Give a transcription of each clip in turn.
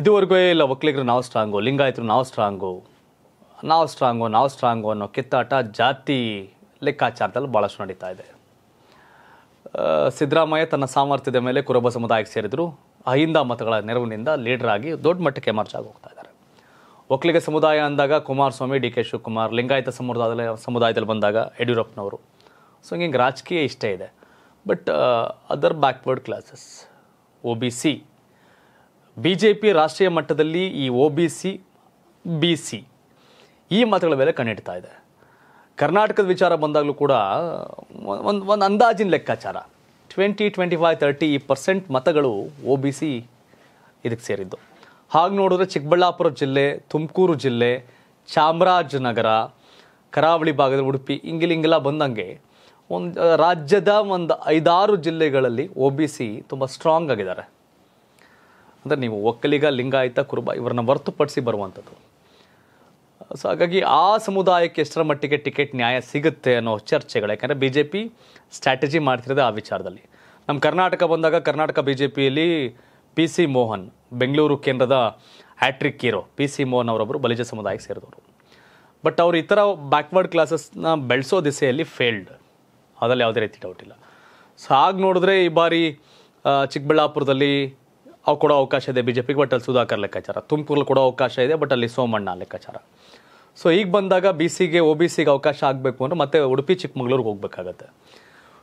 ಇದುವರೆಗೂ ಇಲ್ಲ ಒಕ್ಕಲಿಗರು ನಾವು ಸ್ಟ್ರಾಂಗು ಲಿಂಗಾಯತರು ನಾವು ಸ್ಟ್ರಾಂಗು ನಾವು ಸ್ಟ್ರಾಂಗು ನಾವು ಸ್ಟ್ರಾಂಗು ಅನ್ನೋ ಕಿತ್ತಾಟ ಜಾತಿ ಲೆಕ್ಕಾಚಾರದಲ್ಲಿ ಭಾಳಷ್ಟು ನಡೀತಾ ಇದೆ ಸಿದ್ದರಾಮಯ್ಯ ತನ್ನ ಸಾಮರ್ಥ್ಯದ ಮೇಲೆ ಕುರುಬ ಸಮುದಾಯಕ್ಕೆ ಸೇರಿದರು ಅಹಿಂದ ಮತಗಳ ನೆರವಿನಿಂದ ಲೀಡರ್ ಆಗಿ ದೊಡ್ಡ ಮಟ್ಟಕ್ಕೆ ಆಗಿ ಹೋಗ್ತಾ ಇದ್ದಾರೆ ಒಕ್ಕಲಿಗ ಸಮುದಾಯ ಅಂದಾಗ ಕುಮಾರಸ್ವಾಮಿ ಡಿ ಕೆ ಶಿವಕುಮಾರ್ ಲಿಂಗಾಯತ ಸಮುದಾಯದಲ್ಲಿ ಸಮುದಾಯದಲ್ಲಿ ಬಂದಾಗ ಯಡಿಯೂರಪ್ಪನವರು ಸೊ ಹಿಂಗೆ ರಾಜಕೀಯ ಇಷ್ಟೇ ಇದೆ but other backward classes O B C B J P ರಾಷ್ಟ್ರೀಯ ಮಟ್ಟದಲ್ಲಿ ಈ O B C B C ಈ ಮಾತುಗಳ ಮೇಲೆ ಕಣ್ಣಿಡ್ತಾ ಇದೆ ಕರ್ನಾಟಕದ ವಿಚಾರ ಬಂದಾಗಲೂ ಕೂಡ ಒಂದು ಒಂದು ಅಂದಾಜಿನ ಲೆಕ್ಕಾಚಾರ twenty twenty five thirty percent ಮತಗಳು ಒ ಬಿ ಸಿ ಇದಕ್ಕೆ ಸೇರಿದ್ದು ಹಾಗೆ ನೋಡಿದ್ರೆ ಚಿಕ್ಕಬಳ್ಳಾಪುರ ಜಿಲ್ಲೆ ತುಮಕೂರು ಜಿಲ್ಲೆ ಚಾಮರಾಜನಗರ ಕರಾವಳಿ ಭಾಗದ ಉಡುಪಿ ಹಿಂಗೆಲ್ಲ ಬಂದಂಗೆ ಒಂದು ರಾಜ್ಯದ ಒಂದು ಐದಾರು ಜಿಲ್ಲೆಗಳಲ್ಲಿ ಒ ಬಿ ಸಿ ತುಂಬ ಸ್ಟ್ರಾಂಗ್ ಆಗಿದ್ದಾರೆ ಅಂದರೆ ನೀವು ಒಕ್ಕಲಿಗ ಲಿಂಗಾಯತ ಕುರುಬ ಇವರನ್ನ ಹೊರತುಪಡಿಸಿ ಬರುವಂಥದ್ದು ಸೊ ಹಾಗಾಗಿ ಆ ಸಮುದಾಯಕ್ಕೆ ಎಷ್ಟರ ಮಟ್ಟಿಗೆ ಟಿಕೆಟ್ ನ್ಯಾಯ ಸಿಗುತ್ತೆ ಅನ್ನೋ ಚರ್ಚೆಗಳು ಯಾಕಂದರೆ ಬಿ ಜೆ ಪಿ ಸ್ಟ್ರಾಟಜಿ ಮಾಡ್ತಿರೋದು ಆ ವಿಚಾರದಲ್ಲಿ ನಮ್ಮ ಕರ್ನಾಟಕ ಬಂದಾಗ ಕರ್ನಾಟಕ ಬಿ ಜೆ ಪಿಯಲ್ಲಿ ಪಿ ಸಿ ಮೋಹನ್ ಬೆಂಗಳೂರು ಕೇಂದ್ರದ hattrick hero P C Mohan ಅವರೊಬ್ಬರು ಬಲಿಜ ಸಮುದಾಯಕ್ಕೆ ಸೇರಿದವರು ಬಟ್ ಅವರು ಈ ಥರ ಬ್ಯಾಕ್ವರ್ಡ್ ಕ್ಲಾಸಸ್ನ ಬೆಳೆಸೋ ದಿಸೆಯಲ್ಲಿ ಫೇಲ್ಡ್ ಅದರಲ್ಲಿ ಯಾವುದೇ ರೀತಿ ಡೌಟ್ ಇಲ್ಲ ಸೊ ಹಾಗೆ ನೋಡಿದ್ರೆ ಈ ಬಾರಿ ಚಿಕ್ಕಬಳ್ಳಾಪುರದಲ್ಲಿ ಅವ್ರು ಕೊಡೋ ಅವಕಾಶ ಇದೆ ಬಿಜೆಪಿಗೆ ಬಟ್ ಅಲ್ಲಿ ಸುಧಾಕರ್ ಲೆಕ್ಕಾಚಾರ ತುಮಕೂರಲ್ಲಿ ಕೊಡೋ ಅವಕಾಶ ಇದೆ ಬಟ್ ಅಲ್ಲಿ ಸೋಮಣ್ಣ ಲೆಕ್ಕಾಚಾರ ಸೊ ಈಗ ಬಂದಾಗ ಬಿ ಸಿಗೆ ಒ ಬಿ ಸಿಗೆ ಅವಕಾಶ ಆಗಬೇಕು ಅಂದರೆ ಮತ್ತೆ ಉಡುಪಿ ಚಿಕ್ಕಮಗ್ಳೂರಿಗೆ ಹೋಗಬೇಕಾಗತ್ತೆ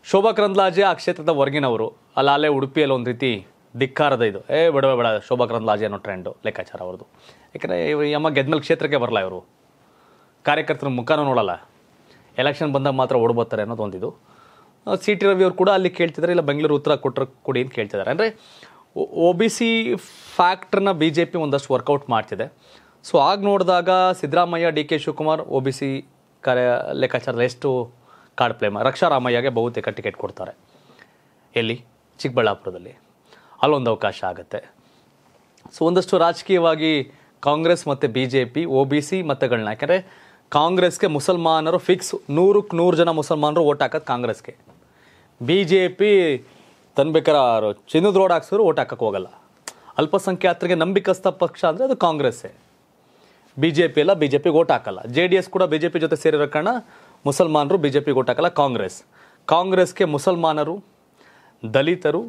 ಶೋಭಾ ಕರಂದ್ಲಾಜೆ ಆ ಕ್ಷೇತ್ರದ ಹೊರಗಿನವರು ಅಲ್ಲಿ ಅಲ್ಲೇ ಉಡುಪಿಯಲ್ಲಿ ಒಂದು ರೀತಿ ಧಿಕ್ಕಾರದ ಇದು ಏ ಬೇಡ ಬೇಡ ಶೋಭಾ ಕರಂದ್ಲಾಜೆ ಅನ್ನೋ ಟ್ರೆಂಡು ಲೆಕ್ಕಾಚಾರ ಅವ್ರದ್ದು ಯಾಕಂದರೆ ಯಮ್ಮ ಗೆದ್ಮೇಲೆ ಕ್ಷೇತ್ರಕ್ಕೆ ಬರಲ್ಲ ಇವರು ಕಾರ್ಯಕರ್ತರ ಮುಖನೂ ನೋಡಲ್ಲ ಎಲೆಕ್ಷನ್ ಬಂದಾಗ ಮಾತ್ರ ಓಡ್ಬೋತಾರೆ ಅನ್ನೋದು ಒಂದಿದು ಸಿ ಟಿ ರವಿ ಅವರು ಕೂಡ ಅಲ್ಲಿ ಕೇಳ್ತಿದ್ದಾರೆ ಇಲ್ಲ ಬೆಂಗಳೂರು ಉತ್ತರ ಕೊಟ್ಟರು ಕೊಡಿ ಅಂತ ಕೇಳ್ತಿದ್ದಾರೆ ಅಂದರೆ ಒ ಬಿ ಸಿ ಫ್ಯಾಕ್ಟ್ರನ್ನ ಬಿ ಜೆ ಪಿ ಒಂದಷ್ಟು ವರ್ಕೌಟ್ ಮಾಡ್ತಿದೆ ಸೊ ಆಗ ನೋಡಿದಾಗ Siddaramaiah D K Shivakumar O B C ಕರೆ ಲೆಕ್ಕಾಚಾರದ ಎಷ್ಟು ಕಾರ್ಡ್ ಪ್ಲೇ ರಕ್ಷಾ ರಾಮಯ್ಯಗೆ ಬಹುತೇಕ ಟಿಕೆಟ್ ಕೊಡ್ತಾರೆ ಎಲ್ಲಿ ಚಿಕ್ಕಬಳ್ಳಾಪುರದಲ್ಲಿ ಅಲ್ಲೊಂದು ಅವಕಾಶ ಆಗುತ್ತೆ ಸೊ ಒಂದಷ್ಟು ರಾಜಕೀಯವಾಗಿ ಕಾಂಗ್ರೆಸ್ ಮತ್ತು B J P O B C ಮತಗಳನ್ನ ಯಾಕೆಂದರೆ ಕಾಂಗ್ರೆಸ್ಗೆ ಮುಸಲ್ಮಾನರು ಫಿಕ್ಸ್ ನೂರಕ್ಕೆ ನೂರು ಜನ ಮುಸಲ್ಮಾನರು ಓಟ್ ಹಾಕೋದು ಕಾಂಗ್ರೆಸ್ಗೆ ಬಿ ಜೆ ಪಿ ತನ್ಬೇಕಾರ ಚಿನ್ನದ ರೋಡ್ ಹಾಕ್ಸಿದ್ರು ಓಟ್ ಹಾಕಕ್ಕೆ ಹೋಗಲ್ಲ ಅಲ್ಪಸಂಖ್ಯಾತರಿಗೆ ನಂಬಿಕಸ್ಥ ಪಕ್ಷ ಅಂದರೆ ಅದು ಕಾಂಗ್ರೆಸ್ಸೇ ಬಿ ಜೆ ಪಿ ಎಲ್ಲ ಬಿ ಜೆ ಪಿಗೆ ಓಟ್ ಹಾಕಲ್ಲ ಜೆ ಡಿ ಎಸ್ ಕೂಡ ಬಿ ಜೆ ಪಿ ಜೊತೆ ಸೇರಿರೋ ಕಾರಣ ಮುಸಲ್ಮಾನರು ಬಿ ಜೆ ಪಿಗೆ ಓಟ್ ಹಾಕಲ್ಲ ಕಾಂಗ್ರೆಸ್ ಕಾಂಗ್ರೆಸ್ಗೆ ಮುಸಲ್ಮಾನರು ದಲಿತರು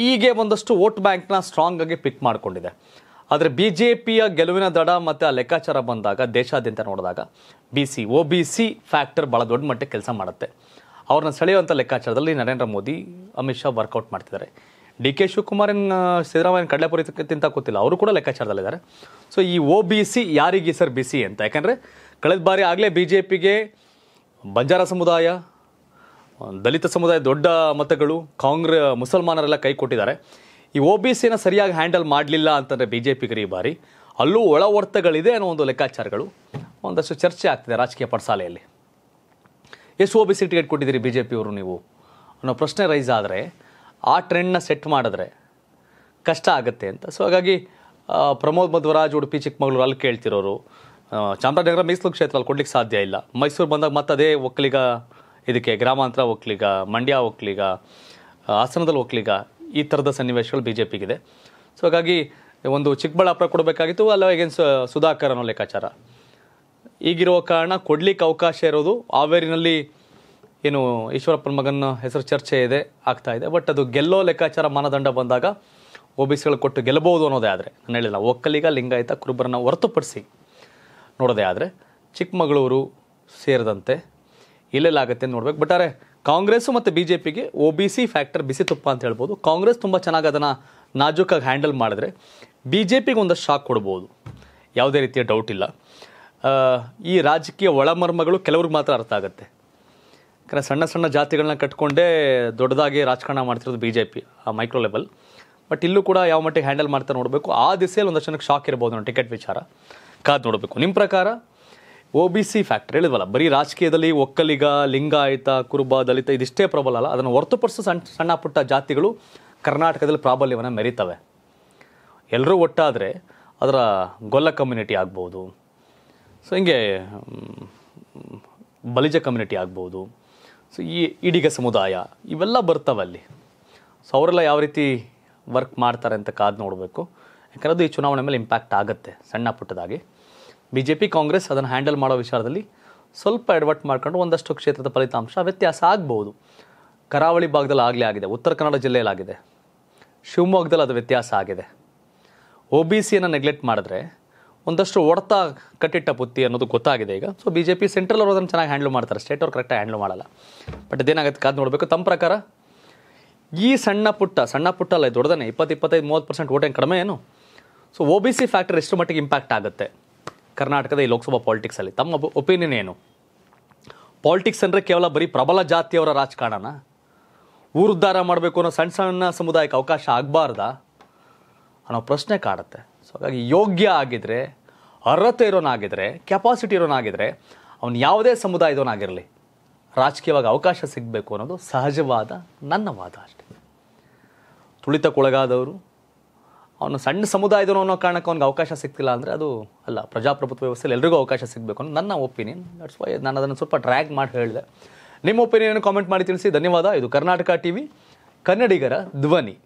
ಹೀಗೆ ಒಂದಷ್ಟು ವೋಟ್ ಬ್ಯಾಂಕ್ನ ಸ್ಟ್ರಾಂಗ್ ಆಗಿ ಪಿಕ್ ಮಾಡಿಕೊಂಡಿದೆ ಆದರೆ ಬಿ ಜೆ ಪಿಯ ಗೆಲುವಿನ ದಡ ಮತ್ತು ಆ ಲೆಕ್ಕಾಚಾರ ಬಂದಾಗ ದೇಶಾದ್ಯಂತ ನೋಡಿದಾಗ B C O B C factor ಭಾಳ ದೊಡ್ಡ ಮಟ್ಟಕ್ಕೆ ಕೆಲಸ ಮಾಡುತ್ತೆ ಅವ್ರನ್ನ ಸೆಳೆಯುವಂಥ ಲೆಕ್ಕಾಚಾರದಲ್ಲಿ ನರೇಂದ್ರ ಮೋದಿ ಅಮಿತ್ ಶಾ ವರ್ಕೌಟ್ ಮಾಡ್ತಿದ್ದಾರೆ ಡಿ ಕೆ ಶಿವಕುಮಾರನ್ ಸಿದ್ದರಾಮಯ್ಯ ಕಡಲೆಪುರಿ ತಿಂತ ಗೊತ್ತಿಲ್ಲ ಅವರು ಕೂಡ ಲೆಕ್ಕಾಚಾರದಲ್ಲಿದ್ದಾರೆ ಸೊ ಈ ಓ ಬಿ ಸಿ ಯಾರಿಗೆ ಸರ್ ಬಿ ಸಿ ಅಂತ ಯಾಕಂದರೆ ಕಳೆದ ಬಾರಿ ಆಗಲೇ ಬಿ ಜೆ ಪಿಗೆ ಬಂಜಾರ ಸಮುದಾಯ ದಲಿತ ಸಮುದಾಯ ದೊಡ್ಡ ಮತಗಳು ಕಾಂಗ್ರೆ ಮುಸಲ್ಮಾನರೆಲ್ಲ ಕೈ ಕೊಟ್ಟಿದ್ದಾರೆ ಈ ಓ ಬಿ ಸಿನ ಸರಿಯಾಗಿ ಹ್ಯಾಂಡಲ್ ಮಾಡಲಿಲ್ಲ ಅಂತಂದರೆ ಬಿ ಜೆ ಪಿಗರು ಈ ಬಾರಿ ಅಲ್ಲೂ ಒಳವರ್ತಗಳಿದೆ ಅನ್ನೋ ಒಂದು ಲೆಕ್ಕಾಚಾರಗಳು ಒಂದಷ್ಟು ಚರ್ಚೆ ಆಗ್ತಿದೆ ರಾಜಕೀಯ ಪಡಸಾಲೆಯಲ್ಲಿ ಎಷ್ಟು ಓ ಬಿ ಸಿ ಟಿಕೆಟ್ ಕೊಟ್ಟಿದ್ದೀರಿ ಬಿ ಜೆ ಪಿಯವರು ನೀವು ಅನ್ನೋ ಪ್ರಶ್ನೆ ರೈಸ್ ಆದರೆ ಆ ಟ್ರೆಂಡ್ನ ಸೆಟ್ ಮಾಡಿದ್ರೆ ಕಷ್ಟ ಆಗುತ್ತೆ ಅಂತ ಸೊ ಹಾಗಾಗಿ ಪ್ರಮೋದ್ ಮಧ್ವರಾಜ್ ಉಡುಪಿ ಚಿಕ್ಕಮಗಳೂರು ಅಲ್ಲಿ ಕೇಳ್ತಿರೋರು ಚಾಮರಾಜನಗರ ಮೀಸಲು ಕ್ಷೇತ್ರ ಕೊಡ್ಲಿಕ್ಕೆ ಸಾಧ್ಯ ಇಲ್ಲ ಮೈಸೂರು ಬಂದಾಗ ಮತ್ತೆ ಅದೇ ಒಕ್ಕಲಿಗ ಇದಕ್ಕೆ ಗ್ರಾಮಾಂತರ ಒಕ್ಕಲಿಗ ಮಂಡ್ಯ ಒಕ್ಕಲಿಗ ಹಾಸನದಲ್ಲಿ ಒಕ್ಕಲಿಗ ಈ ಥರದ ಸನ್ನಿವೇಶಗಳು ಬಿ ಜೆ ಪಿಗಿದೆ ಸೊ ಹಾಗಾಗಿ ಒಂದು ಚಿಕ್ಕಬಳ್ಳಾಪುರ ಕೊಡಬೇಕಾಗಿತ್ತು ಅಲ್ಲ ಈಗಿನ ಸುಧಾಕರ್ ಅನ್ನೋ ಲೆಕ್ಕಾಚಾರ ಈಗಿರುವ ಕಾರಣ ಕೊಡ್ಲಿಕ್ಕೆ ಅವಕಾಶ ಇರೋದು ಹಾವೇರಿನಲ್ಲಿ ಏನು ಈಶ್ವರಪ್ಪನ ಮಗನ ಹೆಸರು ಚರ್ಚೆ ಇದೆ ಆಗ್ತಾ ಇದೆ ಬಟ್ ಅದು ಗೆಲ್ಲೋ ಲೆಕ್ಕಾಚಾರ ಮಾನದಂಡ ಬಂದಾಗ ಒ ಬಿ ಸಿಗಳು ಕೊಟ್ಟು ಗೆಲ್ಲಬಹುದು ಅನ್ನೋದೇ ಆದರೆ ನಾನು ಹೇಳಿಲ್ಲ ಒಕ್ಕಲಿಗ ಲಿಂಗಾಯತ ಕುರುಬರನ್ನ ಹೊರತುಪಡಿಸಿ ನೋಡೋದೇ ಆದರೆ ಚಿಕ್ಕಮಗಳೂರು ಸೇರಿದಂತೆ ಇಲ್ಲೆಲ್ಲಾಗತ್ತೆ ನೋಡ್ಬೇಕು ಬಟ್ ಆದರೆ ಕಾಂಗ್ರೆಸ್ಸು ಮತ್ತು ಬಿ ಜೆ ಪಿಗೆ ಒ ಬಿ ಸಿ ಫ್ಯಾಕ್ಟರ್ ಬಿಸಿ ತುಪ್ಪ ಅಂತ ಹೇಳ್ಬೋದು ಕಾಂಗ್ರೆಸ್ ತುಂಬ ಚೆನ್ನಾಗಿ ಅದನ್ನು ನಾಜೂಕಾಗಿ ಹ್ಯಾಂಡಲ್ ಮಾಡಿದ್ರೆ ಬಿ ಜೆ ಪಿಗೆ ಒಂದಷ್ಟು ಶಾಕ್ ಕೊಡ್ಬೋದು ಯಾವುದೇ ರೀತಿಯ ಡೌಟ್ ಇಲ್ಲ ಈ ರಾಜಕೀಯ ಒಳಮರ್ಮಗಳು ಕೆಲವ್ರಿಗೆ ಮಾತ್ರ ಅರ್ಥ ಆಗುತ್ತೆ ಯಾಕಂದರೆ ಸಣ್ಣ ಸಣ್ಣ ಜಾತಿಗಳನ್ನ ಕಟ್ಕೊಂಡೇ ದೊಡ್ಡದಾಗಿ ರಾಜಕಾರಣ ಮಾಡ್ತಿರೋದು ಬಿ ಜೆ ಪಿ ಆ ಮೈಕ್ರೋ ಲೆವೆಲ್ ಬಟ್ ಇಲ್ಲೂ ಕೂಡ ಯಾವ ಮಟ್ಟಿಗೆ ಹ್ಯಾಂಡಲ್ ಮಾಡ್ತಾ ನೋಡಬೇಕು ಆ ದಿಸೆಯಲ್ಲಿ ಒಂದಷ್ಟು ಜನಕ್ಕೆ ಶಾಕ್ ಇರ್ಬೋದು ನಾವು ಟಿಕೆಟ್ ವಿಚಾರ ಕಾದು ನೋಡಬೇಕು ನಿಮ್ಮ ಪ್ರಕಾರ ಒ ಬಿ ಸಿ ಫ್ಯಾಕ್ಟ್ರಿ ಹೇಳಿದ್ವಲ್ಲ ಬರೀ ರಾಜಕೀಯದಲ್ಲಿ ಒಕ್ಕಲಿಗ ಲಿಂಗಾಯತ ಕುರುಬ ದಲಿತ ಇದಿಷ್ಟೇ ಪ್ರಬಲ ಅಲ್ಲ ಅದನ್ನು ಹೊರತುಪಡಿಸೋ ಸಣ್ಣ ಸಣ್ಣ ಪುಟ್ಟ ಜಾತಿಗಳು ಕರ್ನಾಟಕದಲ್ಲಿ ಪ್ರಾಬಲ್ಯವನ್ನು ಮೆರೀತವೆ ಎಲ್ಲರೂ ಒಟ್ಟಾದರೆ ಅದರ ಗೊಲ್ಲ ಕಮ್ಯುನಿಟಿ ಆಗ್ಬೋದು ಸೊ ಹಿಂಗೆ ಬಲಿಜ ಕಮ್ಯುನಿಟಿ ಆಗ್ಬೋದು ಸೊ ಈ ಇಡಿಗ ಸಮುದಾಯ ಇವೆಲ್ಲ ಬರ್ತವೆ ಅಲ್ಲಿ ಸೊ ಅವರೆಲ್ಲ ಯಾವ ರೀತಿ ವರ್ಕ್ ಮಾಡ್ತಾರೆ ಅಂತ ಕಾದು ನೋಡಬೇಕು ಯಾಕಂದ್ರೆ ಅದು ಈ ಚುನಾವಣೆ ಮೇಲೆ ಇಂಪ್ಯಾಕ್ಟ್ ಆಗುತ್ತೆ ಸಣ್ಣ ಪುಟ್ಟದಾಗಿ ಬಿ ಜೆ ಪಿ ಕಾಂಗ್ರೆಸ್ ಅದನ್ನು ಹ್ಯಾಂಡಲ್ ಮಾಡೋ ವಿಚಾರದಲ್ಲಿ ಸ್ವಲ್ಪ ಎಡ್ವರ್ಟ್ ಮಾಡ್ಕೊಂಡು ಒಂದಷ್ಟು ಕ್ಷೇತ್ರದ ಫಲಿತಾಂಶ ವ್ಯತ್ಯಾಸ ಆಗ್ಬೋದು ಕರಾವಳಿ ಭಾಗದಲ್ಲಿ ಆಗಲೇ ಆಗಿದೆ ಉತ್ತರ ಕನ್ನಡ ಜಿಲ್ಲೆಯಲ್ಲಾಗಿದೆ ಶಿವಮೊಗ್ಗದಲ್ಲಿ ಅದು ವ್ಯತ್ಯಾಸ ಆಗಿದೆ ಒ ಬಿ ಸಿಯನ್ನು ನೆಗ್ಲೆಕ್ಟ್ ಮಾಡಿದ್ರೆ ಒಂದಷ್ಟು ಒಡ್ತಾ ಕಟ್ಟಿಟ್ಟ ಪುತ್ತಿ ಅನ್ನೋದು ಗೊತ್ತಾಗಿದೆ ಈಗ so B J P central ಅವರು ಅದನ್ನು ಚೆನ್ನಾಗಿ ಹ್ಯಾಂಡ್ಲ್ ಮಾಡ್ತಾರೆ ಸ್ಟೇಟ್ ಅವ್ರು ಕರೆಕ್ಟಾಗಿ ಹ್ಯಾಂಡ್ಲ್ ಮಾಡಲ್ಲ ಬಟ್ ಇದೇನಾಗುತ್ತೆ ಕಾದು ನೋಡಬೇಕು ತಮ್ಮ ಪ್ರಕಾರ ಈ ಸಣ್ಣ ಪುಟ್ಟ ಸಣ್ಣ ಪುಟ್ಟ ಅಲ್ಲ ದೊಡ್ಡದೇ ಇಪ್ಪತ್ತು ಇಪ್ಪತ್ತೈದು ಮೂವತ್ತು ಪರ್ಸೆಂಟ್ ಓಟೇನು ಕಡಿಮೆ ಏನು so O B C factor ಎಷ್ಟು ಮಟ್ಟಿಗೆ ಇಂಪ್ಯಾಕ್ಟ್ ಆಗುತ್ತೆ ಕರ್ನಾಟಕದ ಈ ಲೋಕಸಭಾ ಪಾಲಿಟಿಕ್ಸಲ್ಲಿ ತಮ್ಮ ಒಪಿನಿಯನ್ ಏನು ಪಾಲಿಟಿಕ್ಸ್ ಅಂದರೆ ಕೇವಲ ಬರೀ ಪ್ರಬಲ ಜಾತಿಯವರ ರಾಜಕಾರಣನ ಊರುದ್ಧಾರ ಮಾಡಬೇಕು ಅನ್ನೋ ಸಣ್ಣ ಸಣ್ಣ ಸಮುದಾಯಕ್ಕೆ ಅವಕಾಶ ಆಗಬಾರ್ದಾ ಅನ್ನೋ ಪ್ರಶ್ನೆ ಕಾಡುತ್ತೆ ಸೊ ಹಾಗಾಗಿ ಯೋಗ್ಯ ಆಗಿದ್ದರೆ ಅರ್ಹತೆ ಇರೋನಾಗಿದ್ದರೆ ಕೆಪಾಸಿಟಿ ಇರೋನಾಗಿದ್ದರೆ ಅವನು ಯಾವುದೇ ಸಮುದಾಯದವನಾಗಿರಲಿ ರಾಜಕೀಯವಾಗಿ ಅವಕಾಶ ಸಿಗಬೇಕು ಅನ್ನೋದು ಸಹಜವಾದ ನನ್ನ ವಾದ ಅಷ್ಟೇ ತುಳಿತಕ್ಕೊಳಗಾದವರು ಅವನು ಸಣ್ಣ ಸಮುದಾಯದವನು ಅನ್ನೋ ಕಾರಣಕ್ಕೆ ಅವ್ನಿಗೆ ಅವಕಾಶ ಸಿಗ್ತಿಲ್ಲ ಅಂದರೆ ಅದು ಅಲ್ಲ ಪ್ರಜಾಪ್ರಭುತ್ವ ವ್ಯವಸ್ಥೆಯಲ್ಲಿ ಎಲ್ರಿಗೂ ಅವಕಾಶ ಸಿಗಬೇಕು ಅನ್ನೋ ನನ್ನ ಒಪಿನಿಯನ್ ದಟ್ಸ್ ವೈ ನಾನು ಅದನ್ನು ಸ್ವಲ್ಪ ಡ್ರ್ಯಾಗ್ ಮಾಡಿ ಹೇಳಿದೆ ನಿಮ್ಮ ಒಪಿನಿಯನ್ ಕಾಮೆಂಟ್ ಮಾಡಿ ತಿಳಿಸಿ ಧನ್ಯವಾದ ಇದು ಕರ್ನಾಟಕ ಟಿ ವಿ ಕನ್ನಡಿಗರ ಧ್ವನಿ